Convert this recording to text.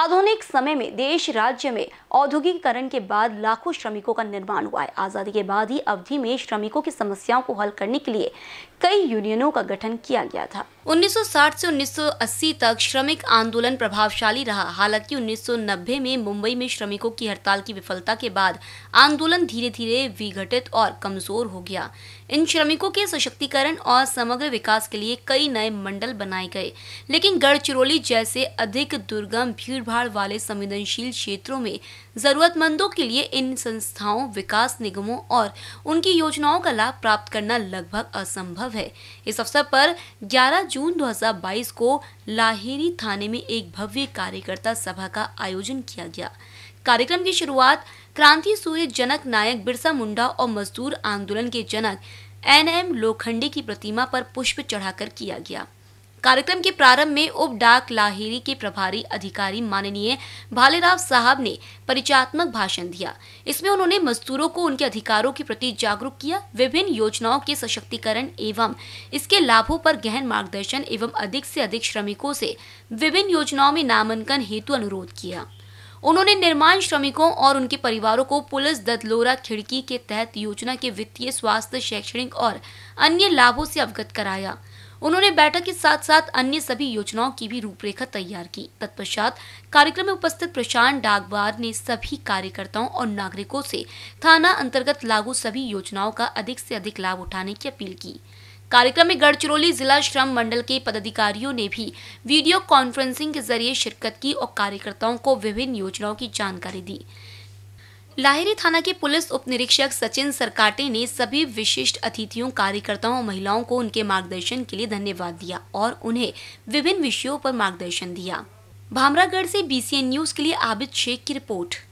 आधुनिक समय में देश राज्य में औद्योगिकरण के बाद लाखों श्रमिकों का निर्माण हुआ है आज़ादी के बाद ही अवधि में श्रमिकों की समस्याओं को हल करने के लिए कई यूनियनों का गठन किया गया था 1960 से 1980 तक श्रमिक आंदोलन प्रभावशाली रहा हालांकि 1990 में मुंबई में श्रमिकों की हड़ताल की विफलता के बाद आंदोलन धीरे धीरे विघटित और कमजोर हो गया इन श्रमिकों के सशक्तिकरण और समग्र विकास के लिए कई नए मंडल बनाए गए लेकिन गढ़चिरौली जैसे अधिक दुर्गम भीड़भाड़ वाले संवेदनशील क्षेत्रों में जरूरतमंदों के लिए इन संस्थाओं विकास निगमों और उनकी योजनाओं का लाभ प्राप्त करना लगभग असंभव है इस अवसर पर ग्यारह जून 2022 को लाहेरी थाने में एक भव्य कार्यकर्ता सभा का आयोजन किया गया कार्यक्रम की शुरुआत क्रांति सूर्य जनक नायक बिरसा मुंडा और मजदूर आंदोलन के जनक एन एम लोखंडे की प्रतिमा पर पुष्प चढ़ाकर किया गया कार्यक्रम के प्रारंभ में उप डाक लाहिरी के प्रभारी अधिकारी माननीय भालेराव साहब ने परिचयात्मक भाषण दिया इसमें उन्होंने मजदूरों को उनके अधिकारों के प्रति जागरूक किया विभिन्न योजनाओं के सशक्तिकरण एवं इसके लाभों पर गहन मार्गदर्शन एवं अधिक से अधिक श्रमिकों से विभिन्न योजनाओं में नामांकन हेतु अनुरोध किया उन्होंने निर्माण श्रमिकों और उनके परिवारों को पुलिस ददलोरा खिड़की के तहत योजना के वित्तीय स्वास्थ्य शैक्षणिक और अन्य लाभों से अवगत कराया उन्होंने बैठक के साथ साथ अन्य सभी योजनाओं की भी रूपरेखा तैयार की तत्पश्चात कार्यक्रम में उपस्थित प्रशांत डाकबार ने सभी कार्यकर्ताओं और नागरिकों से थाना अंतर्गत लागू सभी योजनाओं का अधिक से अधिक लाभ उठाने की अपील की कार्यक्रम में गढ़चिरौली जिला श्रम मंडल के पदाधिकारियों ने भी वीडियो कॉन्फ्रेंसिंग के जरिए शिरकत की और कार्यकर्ताओं को विभिन्न योजनाओं की जानकारी दी लाहिरी थाना के पुलिस उप निरीक्षक सचिन सरकाटे ने सभी विशिष्ट अतिथियों कार्यकर्ताओं और महिलाओं को उनके मार्गदर्शन के लिए धन्यवाद दिया और उन्हें विभिन्न विषयों पर मार्गदर्शन दिया भामरागढ़ से बीसीएन न्यूज के लिए आबिद शेख की रिपोर्ट